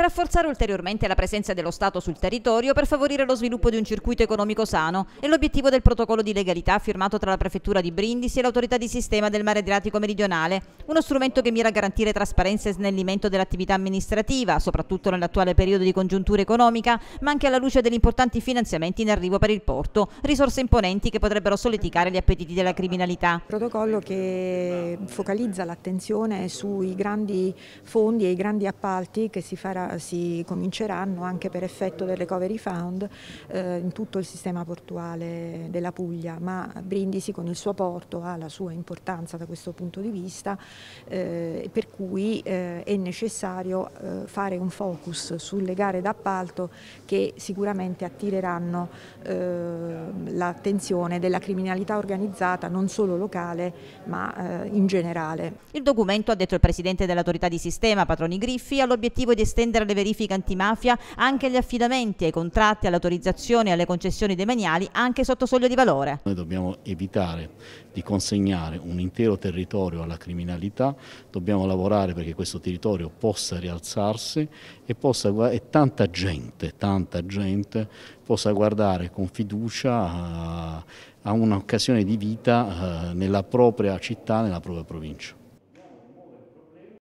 rafforzare ulteriormente la presenza dello Stato sul territorio per favorire lo sviluppo di un circuito economico sano è l'obiettivo del protocollo di legalità firmato tra la Prefettura di Brindisi e l'autorità di sistema del mare Adriatico meridionale, uno strumento che mira a garantire trasparenza e snellimento dell'attività amministrativa, soprattutto nell'attuale periodo di congiuntura economica, ma anche alla luce degli importanti finanziamenti in arrivo per il porto, risorse imponenti che potrebbero solleticare gli appetiti della criminalità. Il protocollo che focalizza l'attenzione sui grandi fondi e i grandi appalti che si farà si cominceranno anche per effetto del Recovery Fund eh, in tutto il sistema portuale della Puglia, ma Brindisi con il suo porto ha la sua importanza da questo punto di vista, eh, per cui eh, è necessario eh, fare un focus sulle gare d'appalto che sicuramente attireranno eh, l'attenzione della criminalità organizzata non solo locale ma eh, in generale. Il documento, ha detto il Presidente dell'Autorità di Sistema, Patroni Griffi, ha l'obiettivo di estendere estendere le verifiche antimafia anche agli affidamenti, ai contratti, alle autorizzazioni e alle concessioni demaniali anche sotto soglia di valore. Noi dobbiamo evitare di consegnare un intero territorio alla criminalità, dobbiamo lavorare perché questo territorio possa rialzarsi e, possa, e tanta gente, tanta gente possa guardare con fiducia a, eh, a un'occasione di vita eh, nella propria città, nella propria provincia.